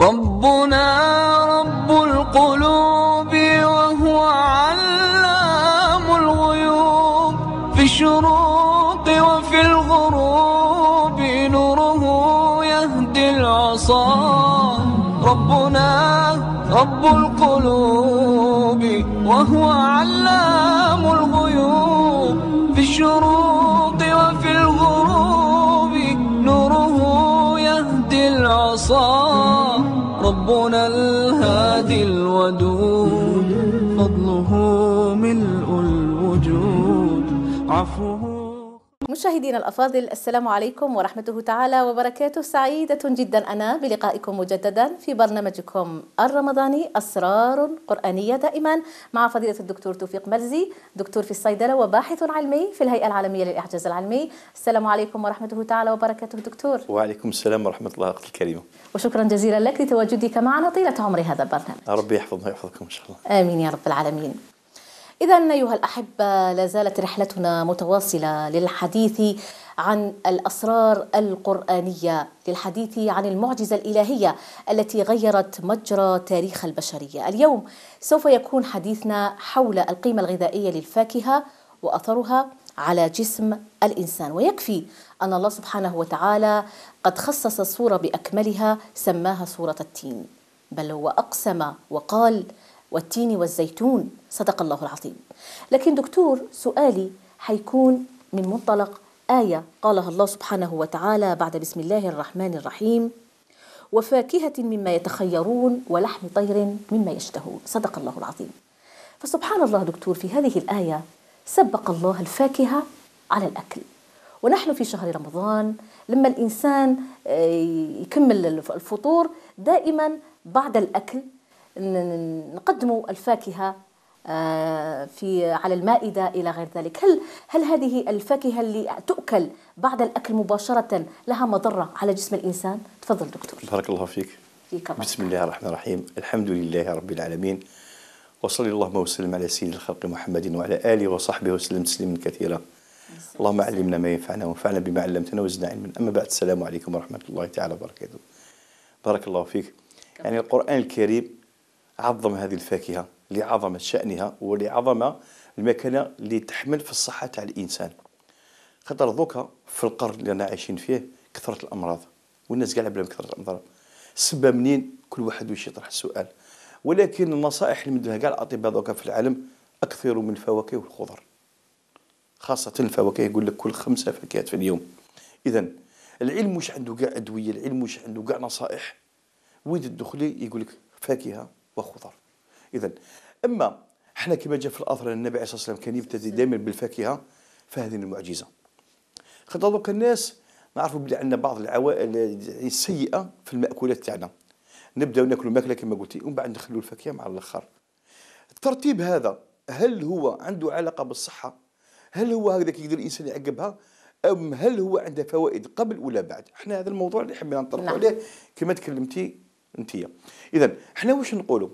ربنا رب القلوب وهو علام الغيوب في الشروق وفي الغروب نوره يهدي العصا ربنا رب القلوب وهو علام الغيوب في الشروق ربنا الهادي الودود فضله ملء الوجود عفوه مشاهدينا الأفاضل السلام عليكم ورحمته تعالى وبركاته سعيدة جدا أنا بلقائكم مجددا في برنامجكم الرمضاني أسرار قرآنية دائما مع فضيلة الدكتور توفيق مرزي دكتور في الصيدلة وباحث علمي في الهيئة العالمية للإعجاز العلمي السلام عليكم ورحمته تعالى وبركاته دكتور وعليكم السلام ورحمة الله أختي الكريمة وشكرا جزيلا لك لتواجدك معنا طيلة عمر هذا البرنامج ربي يحفظنا ويحفظكم إن شاء الله آمين يا رب العالمين إذا أيها الأحبة لا زالت رحلتنا متواصلة للحديث عن الأسرار القرآنية للحديث عن المعجزة الإلهية التي غيرت مجرى تاريخ البشرية اليوم سوف يكون حديثنا حول القيمة الغذائية للفاكهة وأثرها على جسم الإنسان ويكفي أن الله سبحانه وتعالى قد خصص الصورة بأكملها سماها صورة التين بل هو أقسم وقال والتين والزيتون صدق الله العظيم لكن دكتور سؤالي حيكون من منطلق آية قالها الله سبحانه وتعالى بعد بسم الله الرحمن الرحيم وفاكهة مما يتخيرون ولحم طير مما يشتهون صدق الله العظيم فسبحان الله دكتور في هذه الآية سبق الله الفاكهة على الأكل ونحن في شهر رمضان لما الإنسان آه، يكمل الفطور دائما بعد الأكل نقدموا الفاكهه آه، في على المائدة إلى غير ذلك هل هل هذه الفاكهة اللي تؤكل بعد الأكل مباشرة لها مضرة على جسم الإنسان تفضل دكتور بارك الله فيك فيك بارك. بسم الله الرحمن الرحيم الحمد لله رب العالمين وصلى اللهم وسلم على سيد الخلق محمد وعلى آله وصحبه وسلم تسليما كثيرا اللهم علمنا ما ينفعنا وانفعنا بما علمتنا وزدنا علما أما بعد السلام عليكم ورحمة الله تعالى وبركاته بارك الله فيك يعني القرآن الكريم عظم هذه الفاكهة لعظمة شأنها ولعظمة المكانة اللي تحمل في الصحة تاع الإنسان خاطر دوكا في القرن اللي رانا عايشين فيه كثرة الأمراض والناس قاع بلا كثرة الأمراض السبة منين كل واحد واش يطرح السؤال ولكن النصائح اللي مدوها كاع الأطباء دوكا في العالم أكثروا من الفواكه والخضر خاصة الفواكه يقول لك كل خمسة فاكهات في اليوم إذا العلم واش عنده كاع أدوية العلم واش عنده كاع نصائح وين الدخلي يقول لك فاكهة وخضر اذا اما احنا كما جاء في الاثر النبي عليه الصلاه والسلام كان يبتدي دائما بالفاكهه فهذه المعجزه خاطر دوك الناس نعرفوا بلي عندنا بعض العوائل السيئه في الماكولات تاعنا نبداو ناكلوا ماكله كما قلتي ومن بعد نخلوا الفاكهه مع الاخر الترتيب هذا هل هو عنده علاقه بالصحه هل هو هكذا يقدر الانسان يعقبها ام هل هو عنده فوائد قبل ولا بعد احنا هذا الموضوع اللي حبينا نطرحوا نعم. عليه كما تكلمتي انتيا اذا حنا واش نقولوا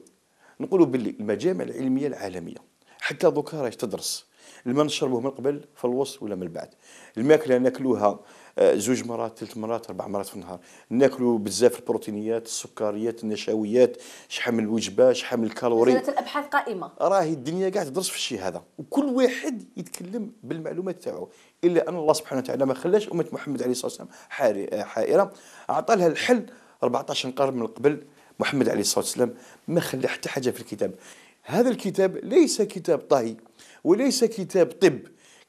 نقولوا باللي المجامع العلميه العالميه حتى دوكا راهي تدرس الماء نشربوه من قبل في الوسط ولا من بعد الماكله ناكلوها آه، زوج مرات ثلاث مرات اربع مرات في النهار ناكلوا بزاف البروتينيات السكريات النشويات شحال من الوجبه شحال من الكالوري زالت الابحاث قائمه راهي الدنيا قاعد تدرس في الشيء هذا وكل واحد يتكلم بالمعلومات تاعو الا ان الله سبحانه وتعالى ما خلاش امه محمد عليه الصلاه والسلام حائره اعطى لها الحل 14 قرن من قبل محمد عليه الصلاه والسلام ما خلى حتى حاجه في الكتاب هذا الكتاب ليس كتاب طهي وليس كتاب طب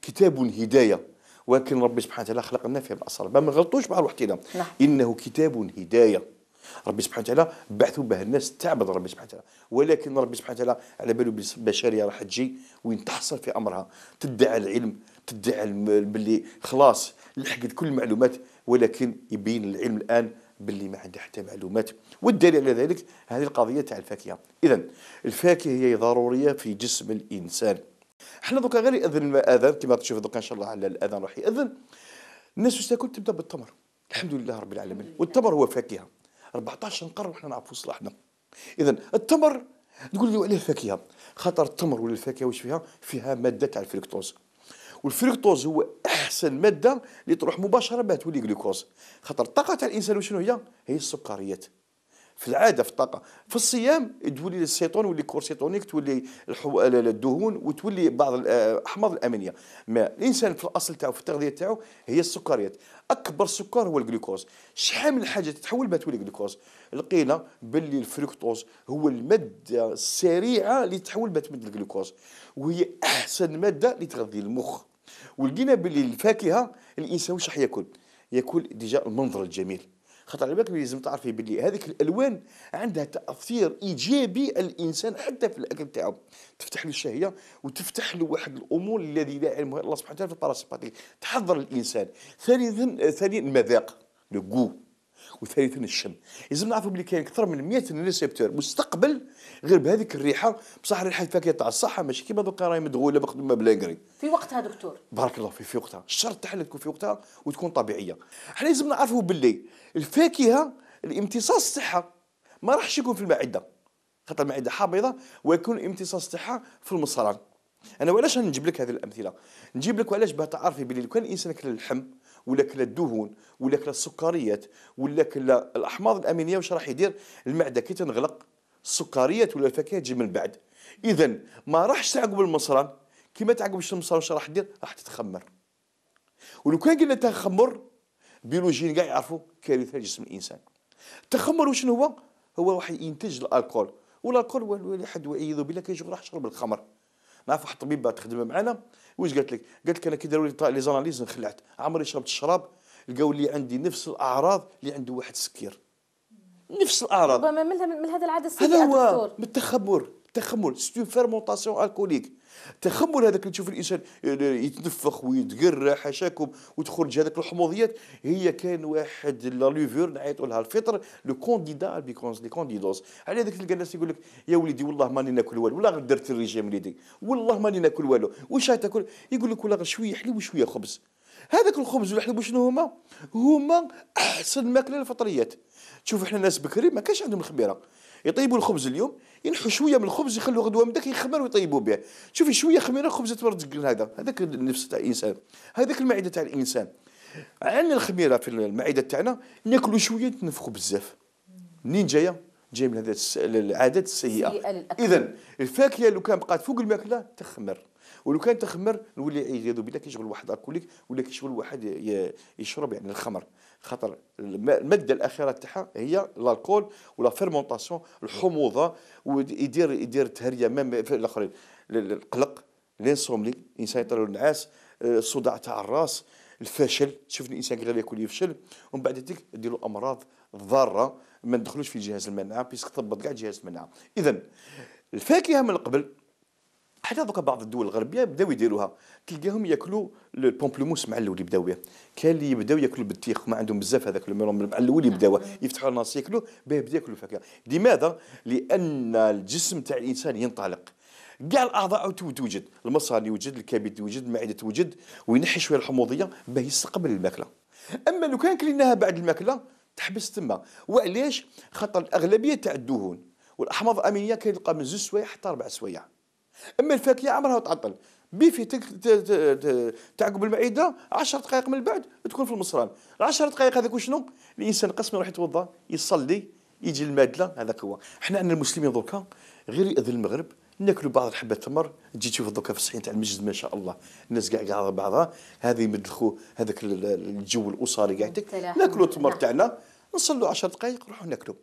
كتاب هدايه ولكن ربي سبحانه وتعالى خلقنا فيه الاسرار ما نغلطوش مع روحتنا نعم. انه كتاب هدايه ربي سبحانه وتعالى بعثوا به الناس تعبد ربي سبحانه وتعالى ولكن ربي سبحانه وتعالى على باله بشريه راح تجي وين تحصل في امرها تدعي العلم تدعي باللي خلاص لحقت كل المعلومات ولكن يبين العلم الان باللي ما عنده حتى معلومات والدليل على ذلك هذه القضيه تاع الفاكهه اذا الفاكهه هي ضروريه في جسم الانسان حنا دوكا غير ياذن اذان كما تشوف دوكا ان شاء الله على الاذان راح ياذن الناس واش تاكل تبدا بالتمر الحمد لله رب العالمين والتمر هو فاكهه 14 قرن وحنا نعرفوا صلاحنا اذا التمر تقول لي عليه فاكهه خاطر التمر ولا الفاكهه واش فيها فيها ماده تاع الفلكتوز والفركتوز هو احسن ماده اللي تروح مباشره بها تولي جلوكوز خاطر الطاقه تاع الانسان وشنو هي هي السكريات في العاده في الطاقه في الصيام تولي السيتون واللي كورسيتونيك تولي الحو... الدهون وتولي بعض الاحماض الامينيه ما الانسان في الاصل تاعو في التغذيه تاعو هي السكريات اكبر سكر هو الجلوكوز شحال من حاجه تتحول بها تولي جلوكوز لقينا باللي الفركتوز هو الماده السريعه اللي تحول بها تمد الجلوكوز وهي احسن ماده لتغذي المخ ولقينا باللي الفاكهه الانسان واش راح ياكل ياكل ديجا المنظر الجميل خاطر على بالك لازم تعرفي باللي هذيك الالوان عندها تاثير ايجابي على الانسان حتى في الاكل تاعو تفتح له الشهيه وتفتح له واحد الامور الذي لا يعلمها الله سبحانه وتعالى في الباراسيباتيك تحضر الانسان ثانيا ثانيا المذاق لو وثالثا الشم لازم نعرفوا بلي كاين اكثر من 100 ريسبتور مستقبل غير بهذيك الريحه بصح ريحه الفاكهه تاع الصحه ماشي كيما دوكا راهي مدغوله مخدومه بلاكري في وقتها دكتور بارك الله في في وقتها الشرط تاعها تكون في وقتها وتكون طبيعيه احنا لازم نعرفوا باللي الفاكهه الامتصاص تاعها ما راحش يكون في المعده خاطر المعده حامضه ويكون الامتصاص تاعها في المصران انا وعلاش نجيب لك هذه الامثله نجيب لك وعلاش باه تعرفي بلي لو كان الانسان كل اللحم ولا كلا الدهون ولا كلا السكريات ولا كلا الاحماض الامينيه واش راح يدير المعده كي تنغلق السكريات ولا الفاكهه تجي من بعد اذا ما راحش تعقب المصران كي ما تعقبش المصران واش راح دير راح تتخمر ولو كان قلنا تخمر بيولوجيين كاع يعرفوا كارثه لجسم الانسان التخمر واش هو هو واحد ينتج الالكول والالكول هو حد والعياذ بالله كيجبر راح يشرب الخمر مع واحد الطبيبه تخدم معنا واش قالت لك؟ قالت لك انا كي داروا لي لي زاناليز انخلعت عمري شربت الشراب لقاو لي عندي نفس الاعراض اللي عنده واحد السكير نفس الاعراض ربما من, من هذا العادة السيئة هذا هو من التخبر تخمل ستو فيرمونطاسيون الكوليك تخمل هذاك اللي تشوف الانسان يتنفخ ويتقرع حاشاكم وتخرج هذاك الحموضيات هي كان واحد لا ليفور نعيطوا لها الفطر لو كونديدا البيكونس لي كونديدوس على هذاك تلقى الناس يقول لك يا وليدي والله ماني ناكل والو والله درت الريجيم وليدي والله ماني ناكل والو واش تاكل يقول لك والله شويه حليب وشويه خبز هذاك الخبز والحليب شنو هما هما احسن ماكله للفطريات تشوف احنا ناس بكري ما كانش عندهم الخبيره يطيبوا الخبز اليوم ينحوا شويه من الخبز يخلوا غدوه من ذاك يخمر ويطيبوا به شوفي شويه خميره خبز تبرزق هذا هذاك النفس تاع الانسان هذاك المعده تاع الانسان عندنا الخميره في المعده تاعنا ناكلوا شويه نتنفخوا بزاف منين جايه جايه من هذه العادات السيئه اذا الفاكهه لو كان بقات فوق الماكله تخمر ولو كان تخمر نولي عياذ بالله كيشغل واحد الكوليك ولا كيشغل واحد يشرب يعني الخمر خاطر الماده الاخيره تاعها هي الكول ولا فيرمونطاسيون الحموضه ويدير يدير تهريه ميم في الاخرين القلق لينسوملي الانسان يطلع النعاس آه، الصداع تاع الراس الفشل شوف الانسان كي ياكل يفشل ومن بعد هذيك دير له امراض ضاره ما ندخلوش في جهاز المناعه بيسك تضبط كاع جهاز المناعه اذا الفاكهه من قبل حتى دوكا بعض الدول الغربيه بداو يديروها تلقاهم ياكلوا البومبلوموس مع الاول يبداو كاين اللي يبداو ياكلوا بالتيخ ما عندهم بزاف هذاك الميلون مع الاول يبداو نعم. يفتحوا الناس ياكلوا باه يبدا ياكلوا الفاكهه لماذا لان الجسم تاع الانسان ينطلق كاع الاعضاء توجد المصاري يوجد الكبد يوجد المعده توجد وينحي شويه الحموضيه باه يستقبل الماكله اما لو كان كليناها بعد الماكله تحبس تما وعلاش خاطر الاغلبيه تاع الدهون والاحماض الامينيه كيلقى من زوج سوايع حتى اربع سوايع اما الفاكهه عمرها تعطل بيفي تعقب المعده 10 دقائق من بعد تكون في المصران 10 دقائق هذاك شنو الانسان قسم يروح يتوضا يصلي يجي المادله هذاك هو حنا عندنا المسلمين دركا غير يأذن المغرب ناكلوا بعض الحبات تمر تجي تشوف دوكا في الصحيح تاع المسجد ما شاء الله الناس كاع قاعده بعضها هذه يمد هذاك الجو الاسري قاعد ناكلوا التمر نعم. تاعنا نصلوا 10 دقائق نروحوا ناكلوا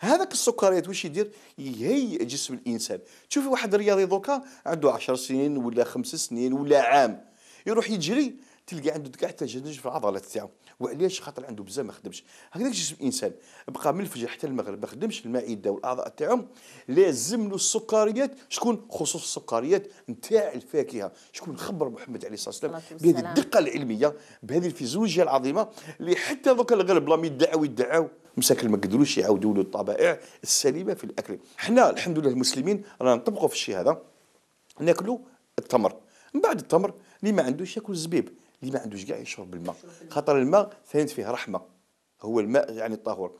هذاك السكريات واش يدير يهيئ جسم الانسان تشوفي واحد الرياضي دوكا عنده 10 سنين ولا خمس سنين ولا عام يروح يجري تلقى عنده كاع تجنج في العضلات تاعو وعلاش خاطر عنده بزاف ما خدمش هكذاك جسم الانسان بقى من الفجر حتى المغرب ما خدمش المعده والاعضاء تاعهم لازم له السكريات شكون خصوص السكريات نتاع الفاكهه شكون خبر محمد عليه الصلاه والسلام بهذه الدقه العلميه بهذه الفيزيولوجيا العظيمه اللي حتى دوكا الغرب لم يدعوا يدعوا مساكن ما قدروش يعاودوا له الطبائع السليمه في الاكل حنا الحمد لله المسلمين رانا نطبقوا في الشيء هذا ناكلوا التمر من بعد التمر اللي ما عندوش ياكل الزبيب اللي ما عندوش كاع يشرب الماء خاطر الماء ثانيت فيه رحمه هو الماء يعني الطهور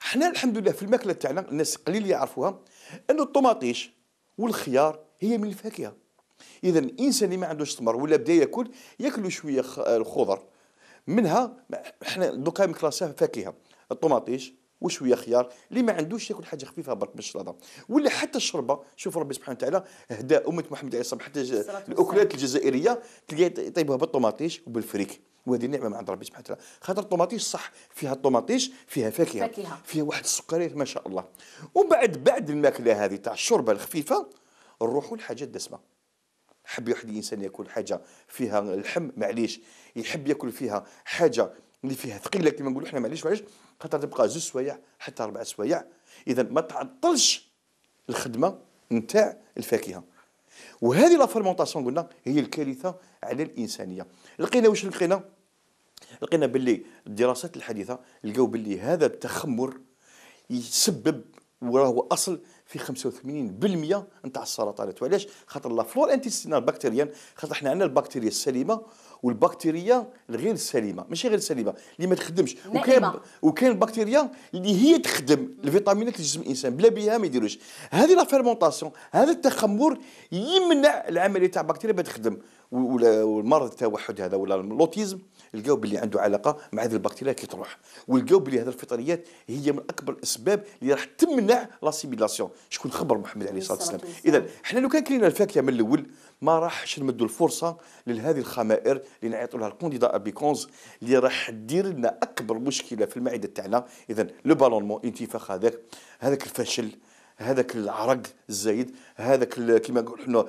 حنا الحمد لله في الماكله تاعنا الناس قليل يعرفوها انه الطوماطيش والخيار هي من الفاكهه اذا الانسان اللي ما عندوش تمر ولا بدا ياكل ياكلوا شويه الخضر منها احنا دوكا مكلاسيها فاكهه الطوماطيش وشويه خيار اللي ما عندوش ياكل حاجه خفيفه برك الشلاضه ولا حتى الشربه شوف ربي سبحانه وتعالى هدا امه محمد عليه الصلاه حتى الاكلات الجزائريه تلقى يطيبوها بالطوماطيش وبالفريك وهذه نعمه من عند ربي سبحانه وتعالى خاطر الطوماطيش صح فيها الطوماطيش فيها فاكهه, فيها واحد السكريات ما شاء الله ومن بعد بعد الماكله هذه تاع الشوربه الخفيفه نروحوا لحاجه الدسمه حب يحد الانسان ياكل حاجه فيها اللحم معليش يحب ياكل فيها حاجه اللي فيها ثقيله كما نقولوا احنا معليش معليش خاطر تبقى زوج سوايع حتى اربع سوايع اذا ما تعطلش الخدمه نتاع الفاكهه وهذه لا فرمونطاسيون قلنا هي الكارثه على الانسانيه لقينا واش لقينا لقينا باللي الدراسات الحديثه لقاو باللي هذا التخمر يسبب وراهو اصل في 85% نتاع السرطانات وعلاش خاطر لا فلور انتستينال بكتيريان خاطر احنا عندنا البكتيريا السليمه والبكتيريا الغير سليمه ماشي غير سليمه اللي ما تخدمش وكاين وكاين البكتيريا اللي هي تخدم الفيتامينات اللي جسم الانسان بلا بها ما يديروش هذه لا فيرمونطاسيون هذا التخمر يمنع العمليه تاع البكتيريا باش تخدم والمرض التوحد هذا ولا الاوتيزم لقاو اللي عنده علاقه مع هذه البكتيريا كي تروح ولقاو اللي هذه الفطريات هي من اكبر الاسباب اللي راح تمنع لاسيميلاسيون شكون خبر محمد عليه الصلاه والسلام اذا حنا لو كان كلينا الفاكهه من الاول ما راحش نمدوا الفرصه لهذه الخمائر اللي نعيطوا لها الكونديدا ابيكونز اللي راح دير لنا اكبر مشكله في المعده تاعنا اذا لو بالونمون انتفاخ هذاك هذاك الفشل هذاك العرق الزايد هذاك كما نقولوا حنا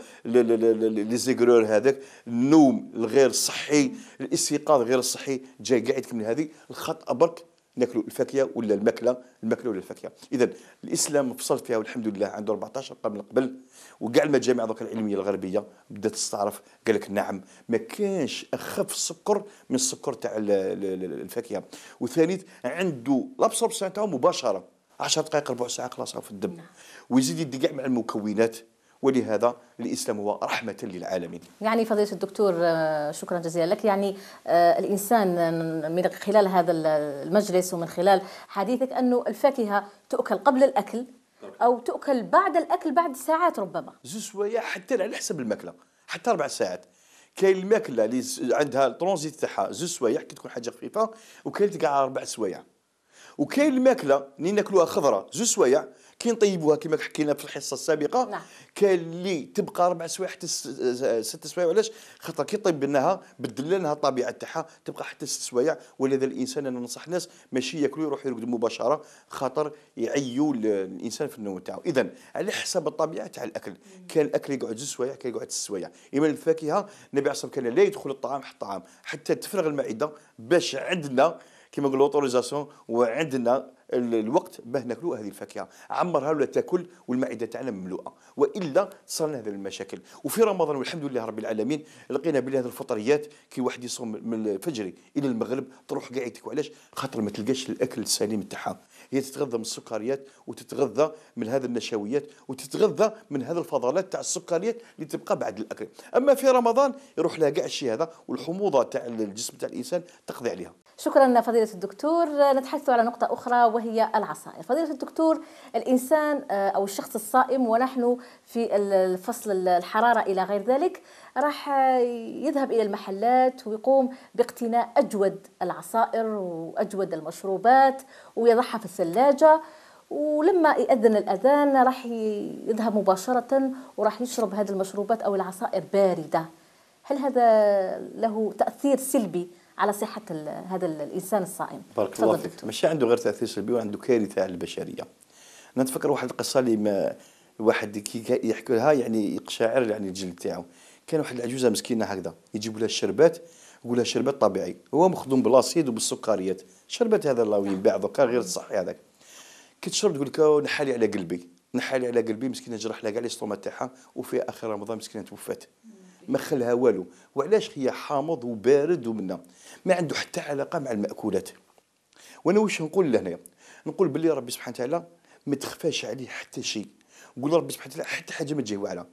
لي زيغرور هذاك النوم الغير صحي الاستيقاظ غير صحي جاي قاعد من هذه الخط برك ناكلوا الفاكهه ولا الماكله الماكله ولا الفاكهه اذا الاسلام فصل فيها والحمد لله عنده 14 قرن قبل وكاع المجامع دوك العلميه الغربيه بدات تستعرف قال لك نعم ما كانش اخف السكر من السكر تاع الفاكهه وثانيت عنده لابسوربسيون تاعو مباشره 10 دقائق ربع ساعه خلاص في الدم نعم. ويزيد يدقع مع المكونات ولهذا الاسلام هو رحمه للعالمين. يعني فضيله الدكتور آه، شكرا جزيلا لك، يعني آه، الانسان من خلال هذا المجلس ومن خلال حديثك انه الفاكهه تؤكل قبل الاكل او تؤكل بعد الاكل بعد ساعات ربما. زوج سوايع حتى على حسب الماكله، حتى اربع ساعات. كاين الماكله اللي عندها الترونزيت تاعها زوج سوايع كي تكون حاجه خفيفه وكاين تلقاها اربع سوايع. وكاين الماكله اللي ناكلوها خضراء زوج سوايع كي نطيبوها كما حكينا في الحصه السابقه نعم. كاين اللي تبقى اربع سوايع حتى ست سوايع علاش خاطر كي طيبناها لها الطبيعه تاعها تبقى حتى ست سوايع ولذا الانسان انا ننصح الناس ماشي ياكلوا يروحوا يرقدوا مباشره خاطر يعيوا الانسان في النوم تاعو اذا على حسب الطبيعه تاع الاكل كان الاكل يقعد زوج سوايع كان يقعد ست سوايع اما الفاكهه النبي عليه الصلاه والسلام كان لا يدخل الطعام حتى الطعام حتى تفرغ المعده باش عندنا كما نقول اوتوريزاسيون وعندنا الوقت باه ناكلوا هذه الفاكهه عمرها ولا تاكل والمعده تاعنا مملوءه والا صار لنا هذه المشاكل وفي رمضان والحمد لله رب العالمين لقينا بلي هذه الفطريات كي واحد يصوم من الفجر الى المغرب تروح قاعدتك وعلاش خاطر ما تلقاش الاكل السليم تاعها هي تتغذى من السكريات وتتغذى من هذه النشويات وتتغذى من هذه الفضلات تاع السكريات اللي تبقى بعد الاكل اما في رمضان يروح لها كاع الشيء هذا والحموضه تاع الجسم تاع الانسان تقضي عليها شكرا فضيلة الدكتور نتحدث على نقطة أخرى وهي العصائر فضيلة الدكتور الإنسان آه، أو الشخص الصائم ونحن في الفصل الحرارة إلى غير ذلك راح آه، يذهب إلى المحلات ويقوم باقتناء أجود العصائر وأجود المشروبات ويضعها في الثلاجة ولما يأذن الأذان راح يذهب مباشرة وراح يشرب هذه المشروبات أو العصائر باردة هل هذا له تأثير سلبي على صحه هذا الانسان الصائم بارك الله فيك ماشي عنده غير تاثير سلبي وعنده كارثه على البشريه انا نتفكر واحد القصه اللي ما واحد كي يحكي لها يعني يقشعر يعني الجلد تاعو كان واحد العجوزه مسكينه هكذا يجيبوا لها الشربات يقول لها شربات طبيعي هو مخدوم بالاسيد وبالسكريات شربات هذا الله ينباع دوكا غير الصحي هذاك كي تشرب تقول لك نحالي على قلبي نحالي على قلبي مسكينه جرح لها كاع لي تاعها وفي اخر رمضان مسكينه توفات ما خلها والو وعلاش هي حامض وبارد ومنا ما عنده حتى علاقه مع الماكولات وانا واش نقول لهنا نقول بلي ربي سبحانه وتعالى ما تخفاش عليه حتى شيء قول ربي سبحانه وتعالى حتى حاجه ما تجي واعره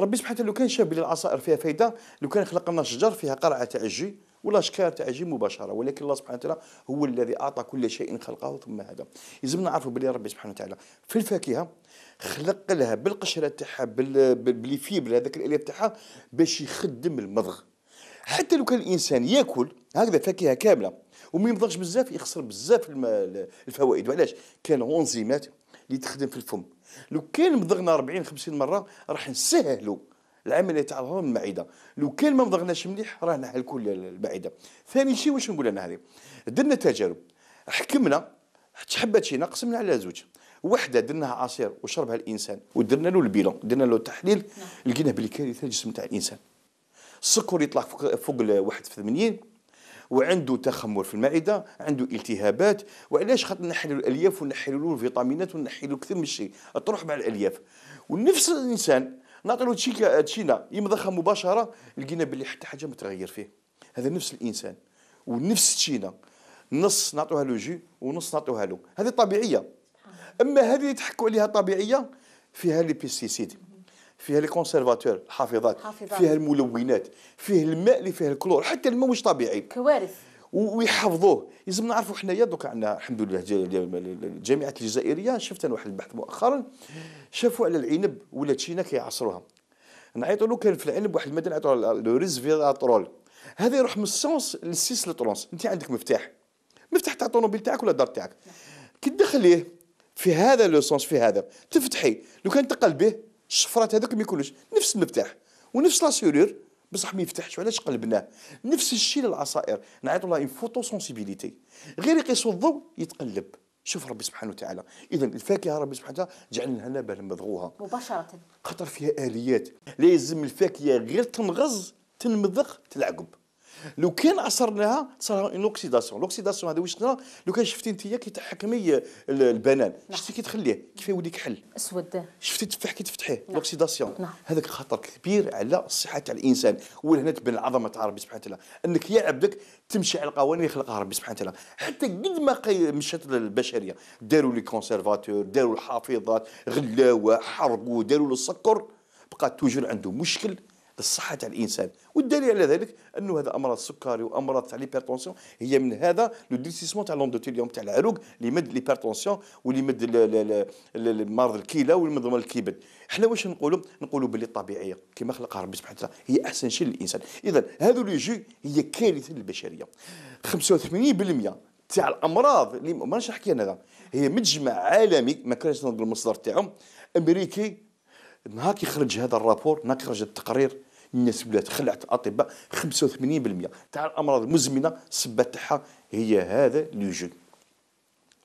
ربي سبحانه وتعالى لو كان شاف بلي العصائر فيها فايده لو كان خلق لنا شجر فيها قرعه تاع الجي ولا شكار تاع الجي مباشره ولكن الله سبحانه وتعالى هو الذي اعطى كل شيء خلقه ثم هذا لازمنا نعرفوا بلي ربي سبحانه وتعالى في الفاكهه خلق لها بالقشره تاعها بلي فيبر هذاك الالياف تاعها باش يخدم المضغ حتى لو كان الانسان ياكل هكذا فاكهه كامله وما يمضغش بزاف يخسر بزاف الفوائد وعلاش كان انزيمات اللي تخدم في الفم لو كان مضغنا 40 50 مره راح نسهلوا العمليه تاع الهضم المعده لو كان ما مضغناش مليح راه نحلكوا المعده ثاني شيء واش نقول انا هذه درنا تجارب حكمنا شينا قسمنا على زوج وحده درناها عصير وشربها الانسان ودرنا له البيلون درنا له التحليل نعم. لقينا بالكارثه الجسم تاع الانسان السكر يطلع فوق, فوق واحد في 80 وعنده تخمر في المعده عنده التهابات وعلاش خاطر نحلوا الالياف ونحلوا له الفيتامينات ونحلوا كثير من الشيء تروح مع الالياف ونفس الانسان له تشيكا تشينا يمضخها مباشره لقينا باللي حتى حاجه ما تغير فيه هذا نفس الانسان ونفس تشينا نص نعطوها له جو ونص نعطوها له هذه طبيعيه اما هذه اللي تحكوا عليها طبيعيه فيها لي بيستيسيد فيها لي كونسيرفاتور الحافظات فيها الملونات فيه الماء اللي فيه الكلور حتى الماء مش طبيعي كوارث ويحفظوه لازم نعرفوا حنايا دوك عندنا الحمد لله الجامعات الجزائريه شفت انا واحد البحث مؤخرا شافوا على العنب ولا تشينا كيعصروها نعيطوا له كان في العنب واحد الماده نعيطوا لو ريزفيراترول هذا يروح من السونس للسيس لترونس انت عندك مفتاح مفتاح تاع الطوموبيل تاعك ولا الدار تاعك نعم. كي تدخليه في هذا لو سونس في هذا تفتحي لو كان تقل به الشفرات هذوك ما يكونوش نفس المفتاح ونفس سيرور بصح ما يفتحش علاش قلبناه نفس الشيء للعصائر نعيط لها فوتو سونسيبيليتي غير يقيس الضوء يتقلب شوف ربي سبحانه وتعالى اذا الفاكهه ربي سبحانه وتعالى جعل لها بال مضغوها مباشره خطر فيها اليات لازم الفاكهه غير تنغز تنمضغ تلعقب لو كان اثر لها صار اون اوكسيداسيون لوكسيداسيون هذا واش لو كان شفتي انت كي تحكمي البنان نعم. شفتي كي تخليه كيف يولي حل اسود شفتي التفاح كي تفتحيه نعم. لوكسيداسيون نعم. هذاك خطر كبير على الصحه تاع الانسان وهنا تبان العظمه تاع ربي سبحانه وتعالى انك يا عبدك تمشي على القوانين اللي خلقها ربي سبحانه وتعالى حتى قد ما مشات البشريه داروا لي كونسيرفاتور داروا الحافظات غلاوه حرقوا داروا السكر بقى توجور عنده مشكل الصحة تاع الإنسان والدليل على ذلك أنه هذا أمراض السكري وأمراض تاع ليبرتونسيون هي من هذا لو ديسيسمون تاع لوندوتيليوم تاع العروق اللي يمد ليبرتونسيون واللي يمد مرض الكلى واللي الكبد احنا واش نقولوا نقولوا باللي الطبيعية كما خلقها ربي سبحانه وتعالى هي أحسن شيء للإنسان إذا هذو لي جو هي كارثة للبشرية 85% تاع الامراض اللي مانيش نحكي انا هي مجمع عالمي ما كانش نضرب المصدر تاعهم امريكي نهار كيخرج هذا الرابور نهار كيخرج التقرير الناس ولات خلعت الاطباء 85% تاع الامراض المزمنه السبه تاعها هي هذا لو جو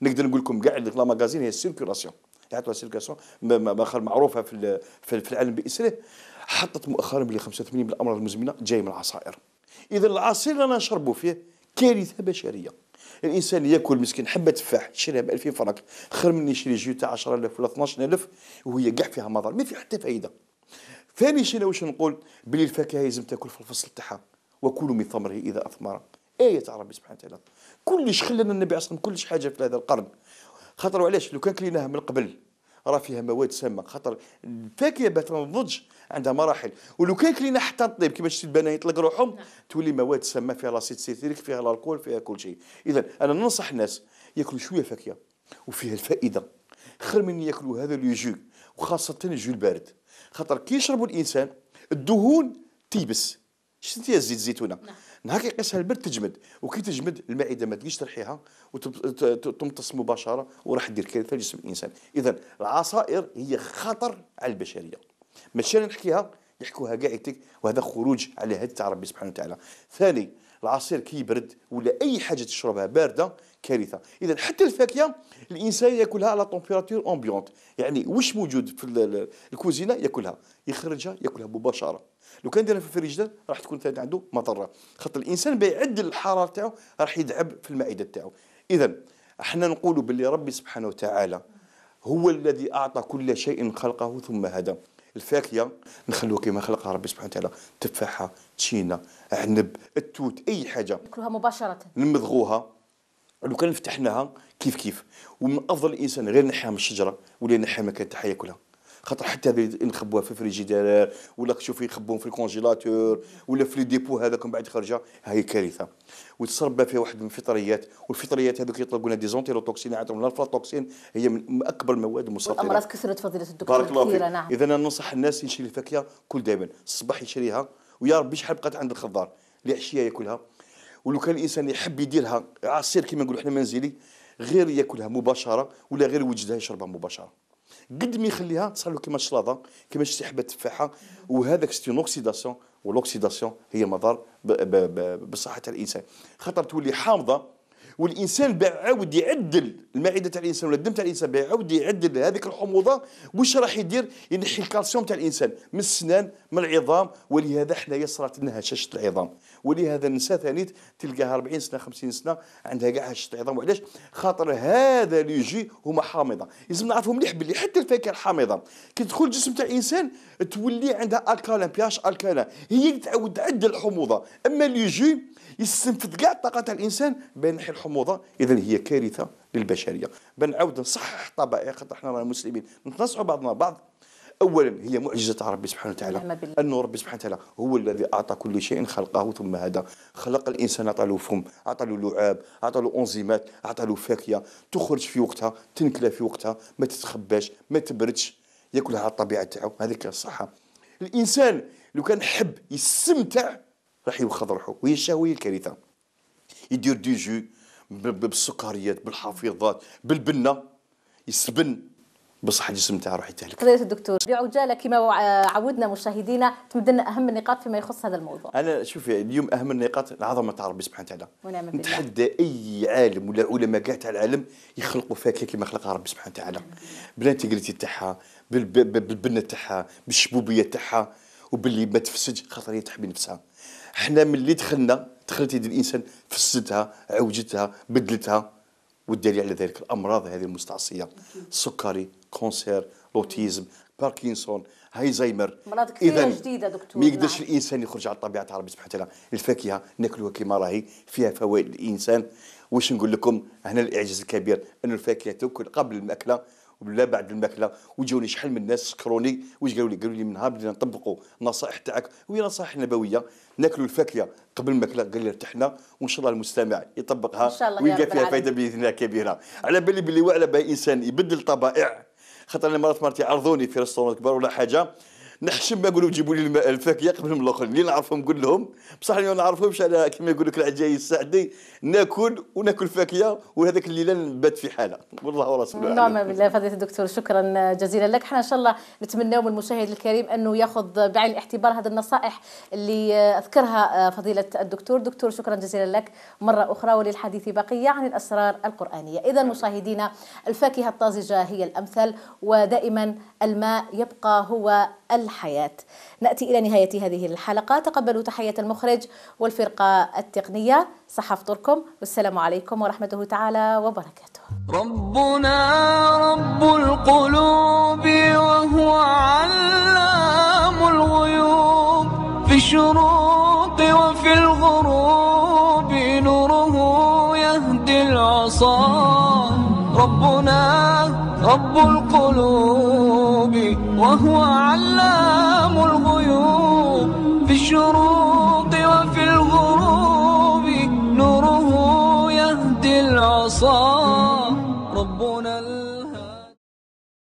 نقدر نقول لكم كاع لا ماغازين هي السيركولاسيون يعطوها يعني السيركولاسيون باخر معروفه في في العالم باسره حطت مؤخرا بلي 85% من الامراض المزمنه جاي من العصائر اذا العصير اللي انا نشربوا فيه كارثه بشريه الانسان ياكل مسكين حبه تفاح شريها ب 2000 فرنك خير من يشري جو تاع 10000 ولا 12000 وهي كاع فيها مضر ما في حتى فائده ثاني شيء واش نقول بلي الفاكهه لازم تاكل في الفصل تاعها وكلوا من ثمره اذا اثمر ايه تاع ربي سبحانه وتعالى كلش خلنا النبي عليه كلش حاجه في هذا القرن خاطر علاش لو كان كليناها من قبل راه فيها مواد سامه خاطر الفاكهه باه تنضج عندها مراحل ولو كان كلينا حتى الطيب كيما شفت البنان يطلق روحهم نعم. تولي مواد سامه فيها لاسيد سيتريك فيها الكول فيها كل شيء اذا انا ننصح الناس ياكلوا شويه فاكهه وفيها الفائده خير من ياكلوا هذا اليجو وخاصه الجو البارد خاطر كي يشرب الانسان الدهون تيبس شنو فيها الزيت الزيتونه نعم. نهار يقيسها البرد تجمد وكي تجمد المعده ما تجيش ترحيها وتمتص مباشره وراح دير كارثه لجسم الانسان اذا العصائر هي خطر على البشريه ماشي انا نحكيها يحكوها كاع وهذا خروج على هدي تاع ربي سبحانه وتعالى ثاني العصير كي يبرد ولا اي حاجه تشربها بارده كارثه اذا حتى الفاكهه الانسان ياكلها على تومبيراتور امبيونت يعني واش موجود في الكوزينه ياكلها يخرجها ياكلها مباشره لو كان دايرها في الفريجدار راح تكون ثاني عنده مضره خاطر الانسان بيعدل الحراره تاعو راح يدعب في المعده تاعو اذا احنا نقولوا باللي ربي سبحانه وتعالى هو الذي اعطى كل شيء خلقه ثم هدى الفاكهه نخلوها كما خلقها ربي سبحانه وتعالى تفاحه تشينا عنب التوت اي حاجه ناكلوها مباشره نمضغوها لو كان فتحناها كيف كيف ومن افضل الانسان غير نحيها من الشجره ولا نحيها مكان تاعها ياكلها خاطر حتى هذه نخبوها في الفريجيدير ولا تشوف يخبوهم في الكونجيلاتور ولا في لي ديبو هذاك من بعد خرجه هاي كارثه وتسرب فيها واحد من الفطريات والفطريات هذوك يطلقونها دي زونتيروتوكسين عندهم الفلاتوكسين هي من اكبر المواد المسرطنه الامراض كثرت فضيله الدكتور بارك الله فيك نعم. اذا انا ننصح الناس يشري الفاكهه كل دائما الصباح يشريها ويا ربي شحال بقات عند الخضار العشيه ياكلها ولو كان الانسان يحب يديرها عصير كما نقولوا احنا منزلي غير ياكلها مباشره ولا غير يوجدها يشربها مباشره قد ما يخليها تصير له كما الشلاضه كما تحب التفاحه وهذاك ستون اوكسيداسيون والاوكسيداسيون هي مضار بصحه الانسان خاطر تولي حامضه والانسان بيعاود يعدل المعده تاع الانسان ولا الدم تاع الانسان يعاود يعدل هذيك الحموضه واش راح يدير ينحي الكالسيوم تاع الانسان من السنان من العظام ولهذا حنا صرات لنا هشاشه العظام ولهذا النساء ثاني تلقاها 40 سنه 50 سنه عندها كاع هشاشه العظام وعلاش خاطر هذا لي جي هما حامضه لازم نعرفوا مليح باللي حتى الفاكهه الحامضه كي تدخل الجسم تاع الانسان تولي عندها الكالين بياش الكالين هي اللي تعاود تعدل الحموضه اما لي جي يستنفذ كاع الطاقه تاع الانسان بين الحموضه الحموضه اذا هي كارثه للبشريه بنعاود نصحح طبائق احنا رانا مسلمين نتنصحوا بعضنا بعض اولا هي معجزه ربي سبحانه وتعالى نعم انه ربي سبحانه وتعالى هو الذي اعطى كل شيء خلقه ثم هذا خلق الانسان اعطى له فم اعطى له لعاب اعطى له انزيمات اعطى له فاكهه تخرج في وقتها تنكلى في وقتها ما تتخباش ما تبردش ياكلها على الطبيعه تاعو هذيك الصحه الانسان لو كان حب يستمتع راح يوخذ روحه وهي الشهوه الكارثه يدير دي جو بالسكريات بالحفيظات بالبنه يسبن بصح الجسم تاعو راح يتهلك. قضيه الدكتور بعجاله كما عودنا مشاهدينا تمد لنا اهم النقاط فيما يخص هذا الموضوع. انا شوفي اليوم اهم النقاط العظمه تاع ربي سبحانه وتعالى. ونعم بالله. نتحدى اي عالم ولا علماء كاع تاع العالم يخلقوا فاكهه كما خلقها ربي سبحانه وتعالى. نعم بالانتجريتي تاعها، بالبنه تاعها، بالشبوبيه تاعها وباللي ما تفسج خاطر هي تحمي نفسها. احنا ملي دخلنا دخلت يد الانسان فسدتها عوجتها بدلتها والدليل على ذلك الامراض هذه المستعصيه السكري كونسير لوتيزم باركنسون هايزايمر امراض كثيره جديده دكتور ما يقدرش نعم. الانسان يخرج على الطبيعه تاع ربي سبحانه وتعالى الفاكهه ناكلوها كما راهي فيها فوائد الانسان واش نقول لكم هنا الاعجاز الكبير ان الفاكهه تاكل قبل الماكله ولا بعد الماكله وجاوني شحال من الناس سكروني واش قالوا لي قالوا لي من نهار بدينا نطبقوا النصائح تاعك وهي نصائح نبويه ناكلوا الفاكهه قبل الماكله قال لي ارتحنا وان شاء الله المستمع يطبقها ويلقى فيها فائده باذن الله كبيره على بالي باللي وعلى بالي انسان يبدل طبائع خاطر انا مرات مرات يعرضوني في ريستورون كبار ولا حاجه نحشم ما يقولوا جيبوا لي الفاكهه قبل من الاخرين اللي نعرفهم نقول لهم بصح اللي ما نعرفهمش انا كما يقول لك العجاي السعدي ناكل وناكل فاكهه وهذاك الليله نبات في حاله والله ورسوله نعم بالله فضيله الدكتور شكرا جزيلا لك احنا ان شاء الله نتمناو من المشاهد الكريم انه ياخذ بعين الاعتبار هذه النصائح اللي اذكرها فضيله الدكتور دكتور شكرا جزيلا لك مره اخرى وللحديث بقيه عن الاسرار القرانيه اذا نعم. مشاهدينا الفاكهه الطازجه هي الامثل ودائما الماء يبقى هو ال الحياة نأتي إلى نهاية هذه الحلقة تقبلوا تحية المخرج والفرقة التقنية فطوركم والسلام عليكم ورحمته تعالى وبركاته ربنا رب القلوب وهو علام الغيوب في الشروق وفي الغروب نوره يهدي العصا ربنا رب القلوب وهو علام الغيوب في الشروق وفي الغروب نوره يهدي العصار